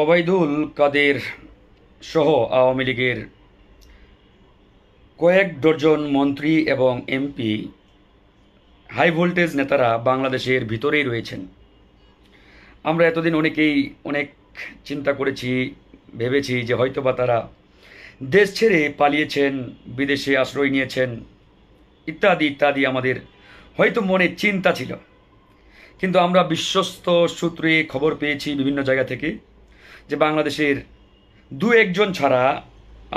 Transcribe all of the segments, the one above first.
অবায়দুল কাদের সহ আওয়ামী লীগের কয়েক ডজন মন্ত্রী এবং এমপি হাই ভোল্টেজ নেতারা বাংলাদেশের ভিতরেই রয়েছেন আমরা এতদিন অনেকেই অনেক চিন্তা করেছি ভেবেছি যে হয়তোবা তারা দেশ ছেড়ে পালিয়েছেন বিদেশে আশ্রয় নিয়েছেন ইত্যাদি ইত্যাদি আমাদের হয়তো মনে চিন্তা ছিল কিন্তু আমরা বিশ্বস্ত সূত্রে খবর পেয়েছি বিভিন্ন জায়গা থেকে যে বাংলাদেশের দু একজন ছাড়া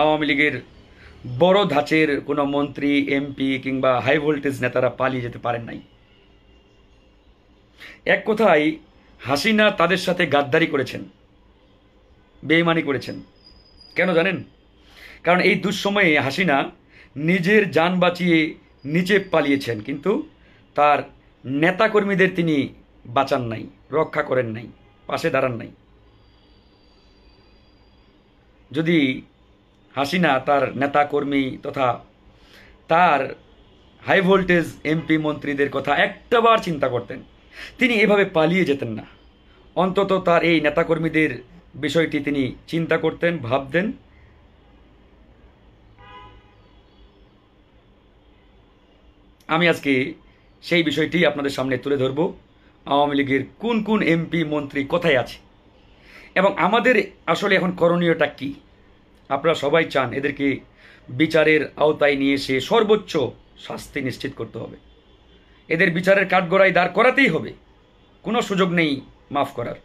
আওয়ামী লীগের বড় ধাঁচের কোনো মন্ত্রী এমপি কিংবা হাই ভোল্টেজ নেতারা পালিয়ে যেতে পারেন নাই এক কথায় হাসিনা তাদের সাথে গাদ্দারি করেছেন বেইমানি করেছেন কেন জানেন কারণ এই দুঃসময়ে হাসিনা নিজের যান বাঁচিয়ে নিচে পালিয়েছেন কিন্তু তার নেতাকর্মীদের তিনি বাঁচান নাই রক্ষা করেন নাই পাশে দাঁড়ান নাই যদি হাসিনা তার নেতা কর্মী তথা তার হাই ভোল্টেজ এমপি মন্ত্রীদের কথা একটাবার চিন্তা করতেন তিনি এভাবে পালিয়ে যেতেন না অন্তত তার এই নেতাকর্মীদের বিষয়টি তিনি চিন্তা করতেন ভাবতেন আমি আজকে সেই বিষয়টি আপনাদের সামনে তুলে ধরব আওয়ামী লীগের কোন কোন এমপি মন্ত্রী কোথায় আছে এবং আমাদের আসলে এখন করণীয়টা কি আপনারা সবাই চান এদেরকে বিচারের আওতায় নিয়ে এসে সর্বোচ্চ শাস্তি নিশ্চিত করতে হবে এদের বিচারের কাঠগড়াই দাঁড় করাতেই হবে কোনো সুযোগ নেই মাফ করার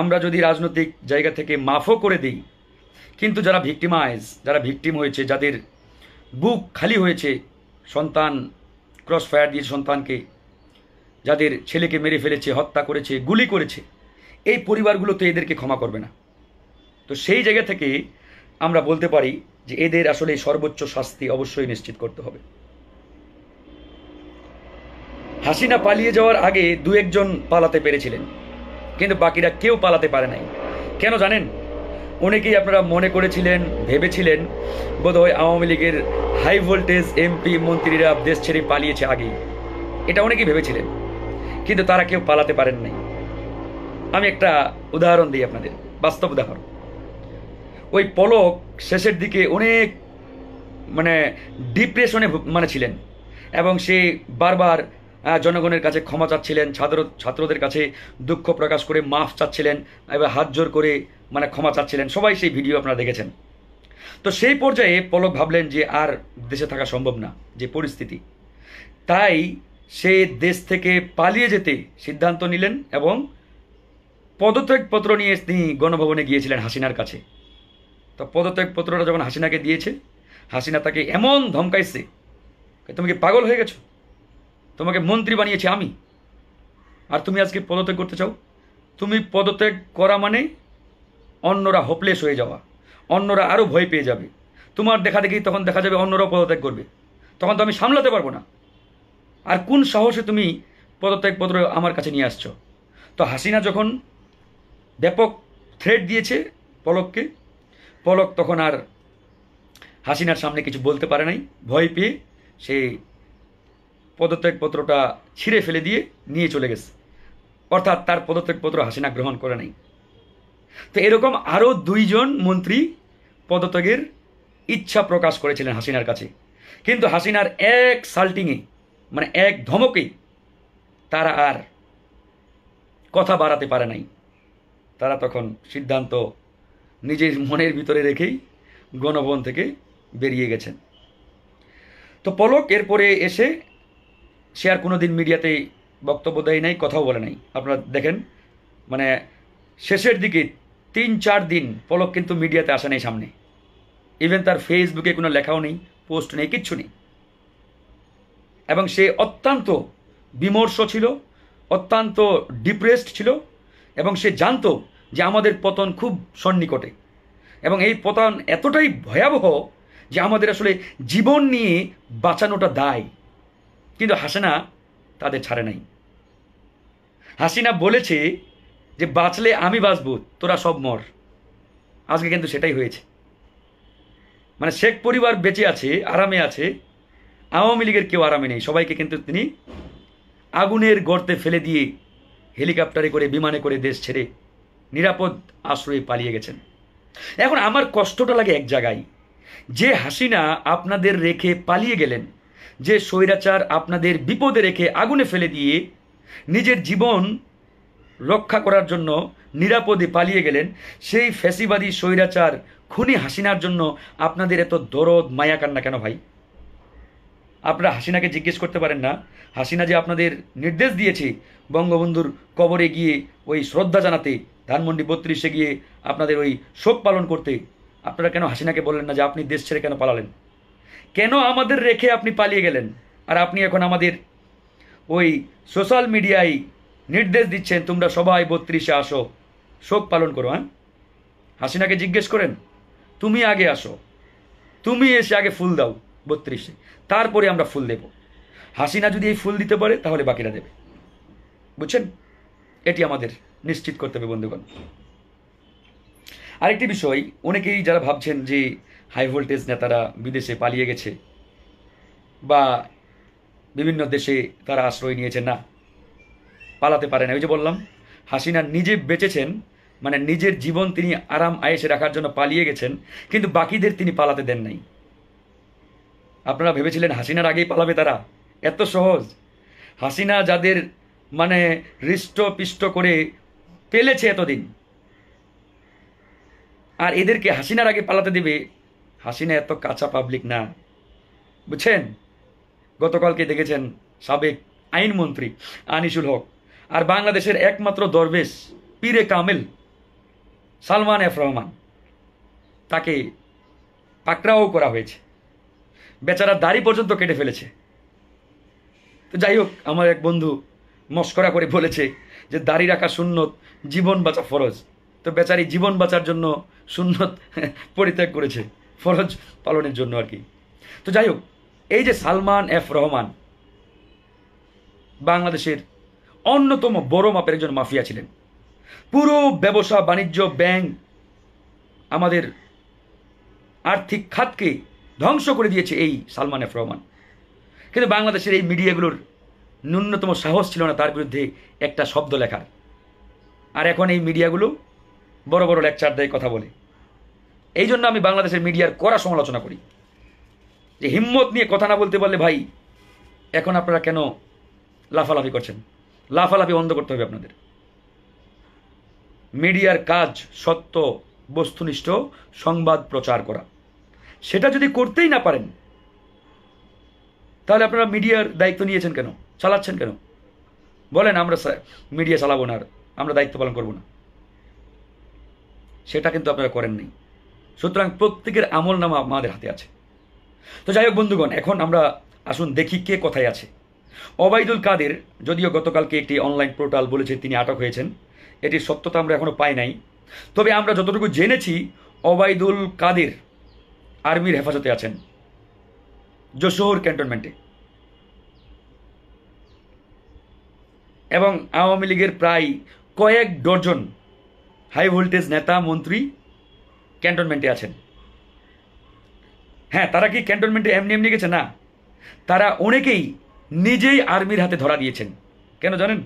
আমরা যদি রাজনৈতিক জায়গা থেকে মাফও করে দিই কিন্তু যারা ভিক্টিমাইজ যারা ভিক্টিম হয়েছে যাদের বুক খালি হয়েছে সন্তান ক্রস ফায়ার দিয়ে সন্তানকে যাদের ছেলেকে মেরে ফেলেছে হত্যা করেছে গুলি করেছে এই পরিবারগুলো তো এদেরকে ক্ষমা করবে না তো সেই জায়গা থেকে আমরা বলতে পারি যে এদের আসলে সর্বোচ্চ শাস্তি অবশ্যই নিশ্চিত করতে হবে হাসিনা পালিয়ে যাওয়ার আগে দু একজন পালাতে পেরেছিলেন কিন্তু বাকিরা কেউ পালাতে পারে নাই কেন জানেন অনেকেই আপনারা মনে করেছিলেন ভেবেছিলেন বোধহয় আওয়ামী লীগের হাই ভোল্টেজ এমপি মন্ত্রীরা দেশ ছেড়ে পালিয়েছে আগেই এটা অনেকেই ভেবেছিলেন কিন্তু তারা কেউ পালাতে পারেন নাই আমি একটা উদাহরণ দিই আপনাদের বাস্তব উদাহরণ ওই পলক শেষের দিকে অনেক মানে ডিপ্রেশনে মানে ছিলেন এবং সে বারবার জনগণের কাছে ক্ষমা চাচ্ছিলেন ছাত্র ছাত্রদের কাছে দুঃখ প্রকাশ করে মাফ চাচ্ছিলেন এবার হাত জোর করে মানে ক্ষমা চাচ্ছিলেন সবাই সেই ভিডিও আপনারা দেখেছেন তো সেই পর্যায়ে পলক ভাবলেন যে আর দেশে থাকা সম্ভব না যে পরিস্থিতি তাই সে দেশ থেকে পালিয়ে যেতে সিদ্ধান্ত নিলেন এবং পদত্যাগপত্র নিয়ে তিনি গণভবনে গিয়েছিলেন হাসিনার কাছে তো পদত্যাগপত্রটা যখন হাসিনাকে দিয়েছে হাসিনা তাকে এমন ধমকাইছে তুমি কি পাগল হয়ে গেছো তোমাকে মন্ত্রী বানিয়েছি আমি আর তুমি আজকে পদত্যাগ করতে চাও তুমি পদত্যাগ করা মানে অন্যরা হোপলেস হয়ে যাওয়া অন্যরা আরও ভয় পেয়ে যাবে তোমার দেখা দেখি তখন দেখা যাবে অন্যরাও পদত্যাগ করবে তখন তো আমি সামলাতে পারবো না আর কোন সাহসে তুমি পদত্যাগপত্র আমার কাছে নিয়ে আসছো তো হাসিনা যখন ব্যাপক থ্রেট দিয়েছে পলককে পলক তখন আর হাসিনার সামনে কিছু বলতে পারে নাই ভয় পেয়ে সে পদত্যাগপত্রটা ছিঁড়ে ফেলে দিয়ে নিয়ে চলে গেছে অর্থাৎ তার পদত্যাগপত্র হাসিনা গ্রহণ করে নাই তো এরকম আরও দুইজন মন্ত্রী পদত্যাগের ইচ্ছা প্রকাশ করেছিলেন হাসিনার কাছে কিন্তু হাসিনার এক সাল্টিংয়ে মানে এক ধমকেই তারা আর কথা বাড়াতে পারে নাই তারা তখন সিদ্ধান্ত নিজের মনের ভিতরে রেখেই গণবন থেকে বেরিয়ে গেছেন তো পলক এরপরে এসে সে আর কোনো দিন মিডিয়াতে বক্তব্য দেয় নাই কথাও বলে নাই আপনারা দেখেন মানে শেষের দিকে তিন চার দিন পলক কিন্তু মিডিয়াতে আসে নেই সামনে ইভেন তার ফেসবুকে কোনো লেখাও নেই পোস্ট নেই কিচ্ছু নেই এবং সে অত্যন্ত বিমর্ষ ছিল অত্যন্ত ডিপ্রেসড ছিল এবং সে জানতো যে আমাদের পতন খুব সন্নিকটে এবং এই পতন এতটাই ভয়াবহ যে আমাদের আসলে জীবন নিয়ে বাঁচানোটা দায় কিন্তু হাসিনা তাদের ছাড়ে নাই হাসিনা বলেছে যে বাঁচলে আমি বাঁচব তোরা সব মর আজকে কিন্তু সেটাই হয়েছে মানে শেখ পরিবার বেঁচে আছে আরামে আছে আওয়ামী লীগের কেউ আরামে নেই সবাইকে কিন্তু তিনি আগুনের গর্তে ফেলে দিয়ে হেলিকপ্টারে করে বিমানে করে দেশ ছেড়ে নিরাপদ আশ্রয়ে পালিয়ে গেছেন এখন আমার কষ্টটা লাগে এক জায়গায় যে হাসিনা আপনাদের রেখে পালিয়ে গেলেন যে স্বৈরাচার আপনাদের বিপদে রেখে আগুনে ফেলে দিয়ে নিজের জীবন রক্ষা করার জন্য নিরাপদে পালিয়ে গেলেন সেই ফ্যাসিবাদী স্বৈরাচার খুনি হাসিনার জন্য আপনাদের এত দরদ মায়া কান্না কেন ভাই আপনারা হাসিনাকে জিজ্ঞেস করতে পারেন না হাসিনা যে আপনাদের নির্দেশ দিয়েছে বঙ্গবন্ধুর কবরে গিয়ে ওই শ্রদ্ধা জানাতে ধানমন্ডি বত্রিশে গিয়ে আপনাদের ওই শোক পালন করতে আপনারা কেন হাসিনাকে বললেন না যে আপনি দেশ ছেড়ে কেন পালালেন কেন আমাদের রেখে আপনি পালিয়ে গেলেন আর আপনি এখন আমাদের ওই সোশ্যাল মিডিয়ায় নির্দেশ দিচ্ছেন তোমরা সবাই বত্রিশে আসো শোক পালন করো হ্যাঁ হাসিনাকে জিজ্ঞেস করেন তুমি আগে আসো তুমি এসে আগে ফুল দাও বত্রিশে তারপরে আমরা ফুল দেব হাসিনা যদি এই ফুল দিতে পারে তাহলে বাকিরা দেবে বুঝছেন এটি আমাদের নিশ্চিত করতে হবে বন্ধুগণ আরেকটি বিষয় অনেকেই যারা ভাবছেন যে হাই ভোল্টেজ নেতারা বিদেশে পালিয়ে গেছে বা বিভিন্ন দেশে তারা আশ্রয় নিয়েছে না পালাতে পারে না ওই যে বললাম হাসিনা নিজে বেঁচেছেন মানে নিজের জীবন তিনি আরাম আয়েসে রাখার জন্য পালিয়ে গেছেন কিন্তু বাকিদের তিনি পালাতে দেন নাই আপনারা ভেবেছিলেন হাসিনার আগেই পালাবে তারা এত সহজ হাসিনা যাদের মানে হৃষ্টপিষ্ট করে পেলেছে এতদিন আর এদেরকে হাসিনার আগে পালাতে দেবে হাসিনা এত কাঁচা পাবলিক না বুঝছেন গতকালকে দেখেছেন সাবেক আইনমন্ত্রী আনিসুল হক আর বাংলাদেশের একমাত্র দরবেশ পীরে কামেল সালমান এফ রহমান তাকে পাকড়াও করা হয়েছে বেচারা দাড়ি পর্যন্ত কেটে ফেলেছে তো যাই হোক আমার এক বন্ধু মস্করা করে বলেছে যে দাড়ি রাখা সুন্নত জীবন বাঁচা ফরজ তো বেচারি জীবন বাঁচার জন্য সুন্নত পরিত্যাগ করেছে ফরজ পালনের জন্য আর কি তো যাই হোক এই যে সালমান এফ রহমান বাংলাদেশের অন্যতম বড় মাপের একজন মাফিয়া ছিলেন পুরো ব্যবসা বাণিজ্য ব্যাংক আমাদের আর্থিক খাতকে ধ্বংস করে দিয়েছে এই সালমান এফ রহমান কিন্তু বাংলাদেশের এই মিডিয়াগুলোর ন্যূনতম সাহস ছিল না তার বিরুদ্ধে একটা শব্দ লেখার আর এখন এই মিডিয়াগুলো বড় বড় লেকচার দেয় কথা বলে এই জন্য আমি বাংলাদেশের মিডিয়ার কড়া সমালোচনা করি যে হিম্মত নিয়ে কথা না বলতে পারলে ভাই এখন আপনারা কেন লাফালাফি করছেন লাফালাফি বন্ধ করতে হবে আপনাদের মিডিয়ার কাজ সত্য বস্তুনিষ্ঠ সংবাদ প্রচার করা সেটা যদি করতেই না পারেন তাহলে আপনারা মিডিয়ার দায়িত্ব নিয়েছেন কেন চালাচ্ছেন কেন বলেন আমরা মিডিয়া চালাবো না আর আমরা দায়িত্ব পালন করব না সেটা কিন্তু আপনারা করেননি সুতরাং প্রত্যেকের আমল নামা আমাদের হাতে আছে তো যাই হোক বন্ধুগণ এখন আমরা আসুন দেখি কে কোথায় আছে অবাইদুল কাদের যদিও গতকালকে একটি অনলাইন পোর্টাল বলেছে তিনি আটক হয়েছেন এটির সত্যতা আমরা এখনও পাই নাই তবে আমরা যতটুকু জেনেছি অবাইদুল কাদের আর্মির হেফাজতে আছেন যশোর ক্যান্টনমেন্টে এবং আওয়ামী লীগের প্রায় কয়েক ডজন হাই ভোল্টেজ নেতা মন্ত্রী ক্যান্টনমেন্টে আছেন হ্যাঁ তারা কি ক্যান্টনমেন্টে এমনি এমনি গেছে না তারা অনেকেই নিজেই আর্মির হাতে ধরা দিয়েছেন কেন জানেন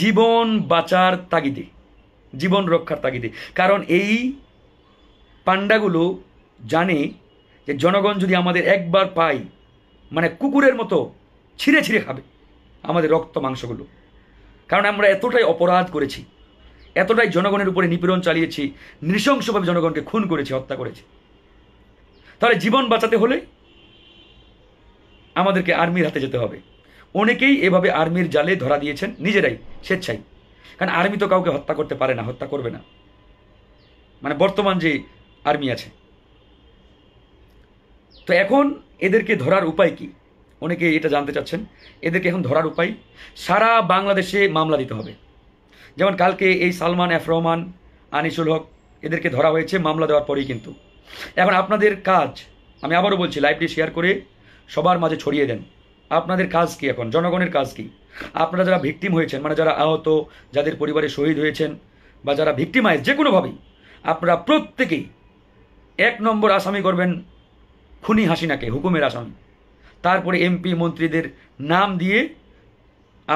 জীবন বাঁচার তাগিদে জীবন রক্ষার তাগিদে কারণ এই পাণ্ডাগুলো জানে যে জনগণ যদি আমাদের একবার পাই মানে কুকুরের মতো ছিঁড়ে ছিঁড়ে খাবে আমাদের রক্ত মাংসগুলো কারণ আমরা এতটাই অপরাধ করেছি এতটাই জনগণের উপরে নিপীড়ন চালিয়েছি নৃশংসভাবে জনগণকে খুন করেছি হত্যা করেছি তাহলে জীবন বাঁচাতে হলে আমাদেরকে আর্মির হাতে যেতে হবে অনেকেই এভাবে আর্মির জালে ধরা দিয়েছেন নিজেরাই স্বেচ্ছাই কারণ আর্মি তো কাউকে হত্যা করতে পারে না হত্যা করবে না মানে বর্তমান যে আর্মি আছে তো এখন এদেরকে ধরার উপায় কি অনেকে এটা জানতে চাচ্ছেন এদেরকে এখন ধরার উপায় সারা বাংলাদেশে মামলা দিতে হবে যেমন কালকে এই সালমান এফ রহমান আনিসুল হক এদেরকে ধরা হয়েছে মামলা দেওয়ার পরেই কিন্তু এখন আপনাদের কাজ আমি আবারও বলছি লাইভটি শেয়ার করে সবার মাঝে ছড়িয়ে দেন আপনাদের কাজ কি এখন জনগণের কাজ কি আপনারা যারা ভিকটিম হয়েছেন মানে যারা আহত যাদের পরিবারে শহীদ হয়েছেন বা যারা ভিকটিমাইজ যে কোনোভাবেই আপনারা প্রত্যেকেই এক নম্বর আসামি করবেন খুনি হাসিনাকে হুকুমের আসন তারপরে এমপি মন্ত্রীদের নাম দিয়ে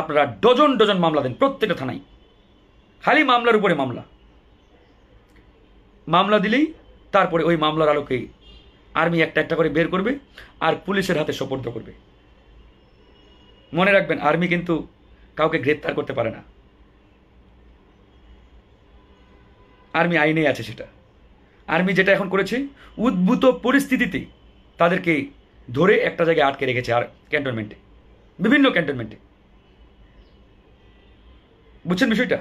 আপনারা ডজন ডজন মামলা দেন প্রত্যেকটা থানায় খালি মামলার উপরে মামলা মামলা দিলেই তারপরে ওই মামলার আলোকে আর্মি একটা একটা করে বের করবে আর পুলিশের হাতে সোপর্দ করবে মনে রাখবেন আর্মি কিন্তু কাউকে গ্রেপ্তার করতে পারে না আর্মি আইনে আছে সেটা আর্মি যেটা এখন করেছে উদ্ভূত পরিস্থিতিতে তাদেরকে ধরে একটা জায়গায় আটকে রেখেছে আর ক্যান্টনমেন্টে বিভিন্ন ক্যান্টনমেন্টে বুঝছেন বিষয়টা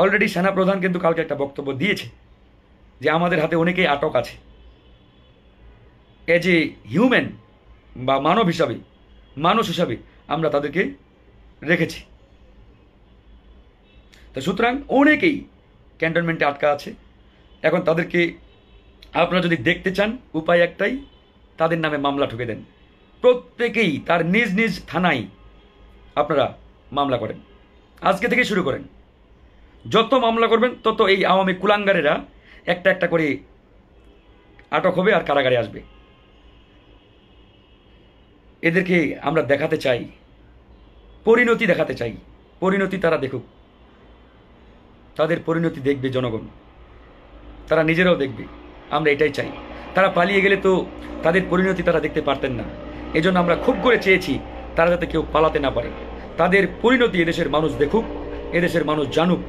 অলরেডি সেনাপ্রধান কিন্তু কালকে একটা বক্তব্য দিয়েছে যে আমাদের হাতে অনেকেই আটক আছে এজ এ হিউম্যান বা মানব হিসাবে মানুষ হিসাবে আমরা তাদেরকে রেখেছি তো সুতরাং অনেকেই ক্যান্টনমেন্টে আটকা আছে এখন তাদেরকে আপনারা যদি দেখতে চান উপায় একটাই তাদের নামে মামলা ঠুকে দেন প্রত্যেকেই তার নিজ নিজ থানায় আপনারা মামলা করেন আজকে থেকে শুরু করেন যত মামলা করবেন তত এই আওয়ামী কুলাঙ্গারেরা একটা একটা করে আটক হবে আর কারাগারে আসবে এদেরকে আমরা দেখাতে চাই পরিণতি দেখাতে চাই পরিণতি তারা দেখুক তাদের পরিণতি দেখবে জনগণ তারা নিজেরাও দেখবে আমরা এটাই চাই তারা পালিয়ে গেলে তো তাদের পরিণতি তারা দেখতে পারতেন না এজন্য আমরা খুব করে চেয়েছি তারা যাতে কেউ পালাতে না পারে তাদের পরিণতি এদেশের মানুষ দেখুক এদেশের মানুষ জানুক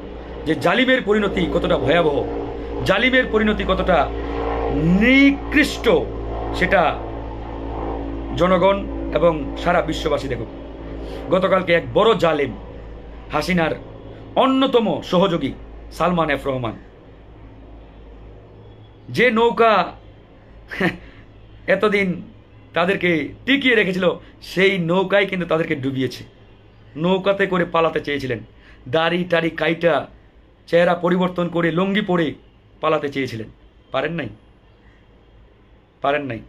যে জালিমের পরিণতি কতটা ভয়াবহ জালিমের পরিণতি কতটা নিকৃষ্ট সেটা জনগণ এবং সারা বিশ্ববাসী দেখুক গতকালকে এক বড় জালেম হাসিনার অন্যতম সহযোগী সালমান এফ রহমান যে নৌকা এতদিন তাদেরকে টিকিয়ে রেখেছিল সেই নৌকায় কিন্তু তাদেরকে ডুবিয়েছে নৌকাতে করে পালাতে চেয়েছিলেন দাড়ি টাড়ি কাইটা চেহারা পরিবর্তন করে লুঙ্গি পরে পালাতে চেয়েছিলেন পারেন নাই পারেন নাই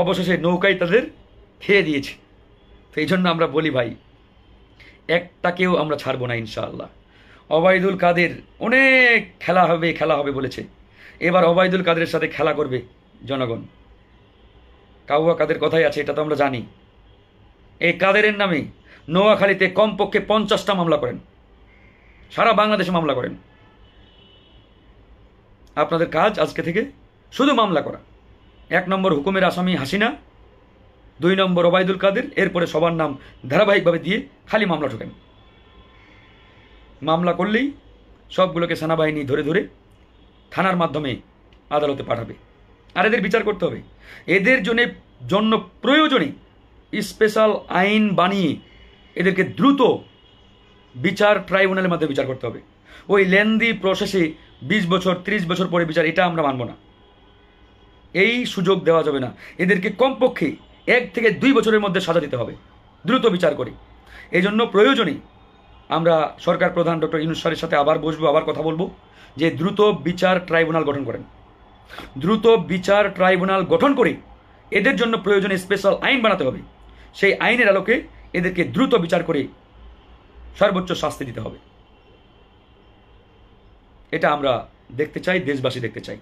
অবশেষে নৌকায় তাদের খেয়ে দিয়েছে তো এই জন্য আমরা বলি ভাই একটাকেও আমরা ছাড়বো না ইনশাআল্লাহ অবায়দুল কাদের অনেক খেলা হবে খেলা হবে বলেছে এবার অবায়দুল কাদের সাথে খেলা করবে জনগণ কাউয়া কাদের কথাই আছে এটা তো আমরা জানি এই কাদেরের নামে নোয়াখালীতে কমপক্ষে পঞ্চাশটা মামলা করেন সারা বাংলাদেশে মামলা করেন আপনাদের কাজ আজকে থেকে শুধু মামলা করা এক নম্বর হুকুমের আসামি হাসিনা দুই নম্বর ওবায়দুল কাদের এরপরে সবার নাম ধারাবাহিকভাবে দিয়ে খালি মামলা ঠোকেন মামলা করলেই সবগুলোকে সেনাবাহিনী ধরে ধরে থানার মাধ্যমে আদালতে পাঠাবে আর এদের বিচার করতে হবে এদের জন্য জন্য প্রয়োজনে স্পেশাল আইন বানিয়ে এদেরকে দ্রুত বিচার ট্রাইব্যুনালের মাধ্যমে বিচার করতে হবে ওই লেন্দি প্রসেসে ২০ বছর ৩০ বছর পরে বিচার এটা আমরা মানব না এই সুযোগ দেওয়া যাবে না এদেরকে কমপক্ষে এক থেকে দুই বছরের মধ্যে সাজা দিতে হবে দ্রুত বিচার করে এই জন্য প্রয়োজনে আমরা সরকার প্রধান ডক্টর ইনুসারের সাথে আবার বসবো আবার কথা বলবো যে দ্রুত বিচার ট্রাইব্যুনাল গঠন করেন দ্রুত বিচার ট্রাইব্যুনাল গঠন করে এদের জন্য প্রয়োজনে স্পেশাল আইন বানাতে হবে সেই আইনের আলোকে এদেরকে দ্রুত বিচার করে সর্বোচ্চ শাস্তি দিতে হবে এটা আমরা দেখতে চাই দেশবাসী দেখতে চাই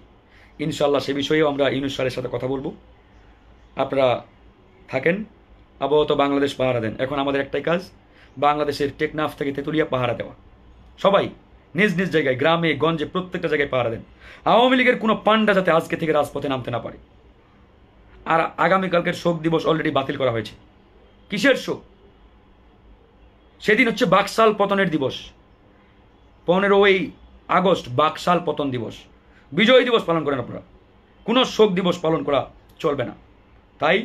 ইনশাল্লাহ সে বিষয়েও আমরা ইউনুস সাথে কথা বলবো আপনারা থাকেন আপাতত বাংলাদেশ পাহারা দেন এখন আমাদের একটাই কাজ বাংলাদেশের টেকনাফ থেকে তেঁতুলিয়া পাহারা দেওয়া সবাই নিজ নিজ জায়গায় গ্রামে গঞ্জে প্রত্যেকটা জায়গায় পাহারা দেন আওয়ামী লীগের কোনো পান্ডা যাতে আজকে থেকে রাজপথে নামতে না পারে আর আগামীকালকের শোক দিবস অলরেডি বাতিল করা হয়েছে কিসের শোক সেদিন হচ্ছে বাকশাল পতনের দিবস পনেরোই আগস্ট বাকশাল পতন দিবস বিজয় দিবস পালন করেন আপনারা কোনো শোক দিবস পালন করা চলবে না তাই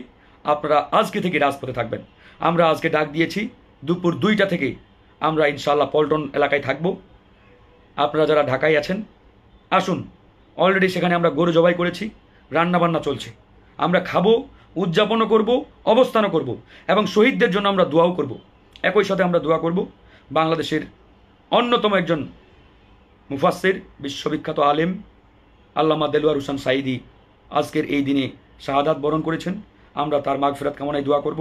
আপনারা আজকে থেকে রাজপথে থাকবেন আমরা আজকে ডাক দিয়েছি দুপুর দুইটা থেকে আমরা ইনশাল্লাহ পল্টন এলাকায় থাকবো আপনারা যারা ঢাকায় আছেন আসুন অলরেডি সেখানে আমরা গরু জবাই করেছি রান্নাবান্না চলছে আমরা খাবো উদযাপনও করব অবস্থানও করব এবং শহীদদের জন্য আমরা দোয়াও করব একই সাথে আমরা দোয়া করব বাংলাদেশের অন্যতম একজন মুফাসের বিশ্ববিখ্যাত আলেম আল্লামা দেলোয়ার হুসান সাইদি আজকের এই দিনে শাহাদাত বরণ করেছেন আমরা তার মাগফিরাত কামনায় দোয়া করব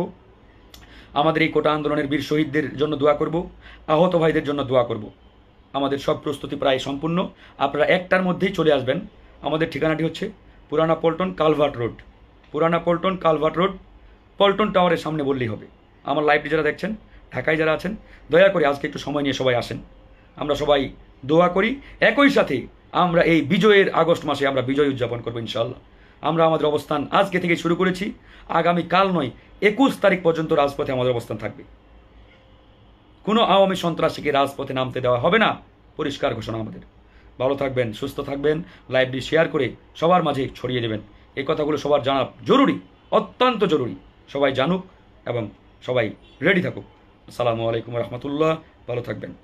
আমাদের এই কোটা আন্দোলনের বীর শহীদদের জন্য দোয়া করব আহত ভাইদের জন্য দোয়া করব আমাদের সব প্রস্তুতি প্রায় সম্পূর্ণ আপনারা একটার মধ্যেই চলে আসবেন আমাদের ঠিকানাটি হচ্ছে পুরানা পল্টন কালভার্ট রোড পুরানা পল্টন কালভার্ট রোড পল্টন টাওয়ারের সামনে বললেই হবে আমার লাইভটি যারা দেখছেন ঢাকায় যারা আছেন দয়া করে আজকে একটু সময় নিয়ে সবাই আসেন আমরা সবাই দোয়া করি একই সাথে আমরা এই বিজয়ের আগস্ট মাসে আমরা বিজয় উদযাপন করবো ইনশাল্লাহ আমরা আমাদের অবস্থান আজকে থেকে শুরু করেছি আগামী কাল নয় একুশ তারিখ পর্যন্ত রাজপথে আমাদের অবস্থান থাকবে কোনো আওয়ামী সন্ত্রাসীকে রাজপথে নামতে দেওয়া হবে না পরিষ্কার ঘোষণা আমাদের ভালো থাকবেন সুস্থ থাকবেন লাইভটি শেয়ার করে সবার মাঝে ছড়িয়ে দেবেন এই কথাগুলো সবার জানা জরুরি অত্যন্ত জরুরি সবাই জানুক এবং সবাই রেডি থাকুক আসসালামু আলাইকুম রহমতুল্লাহ ভালো থাকবেন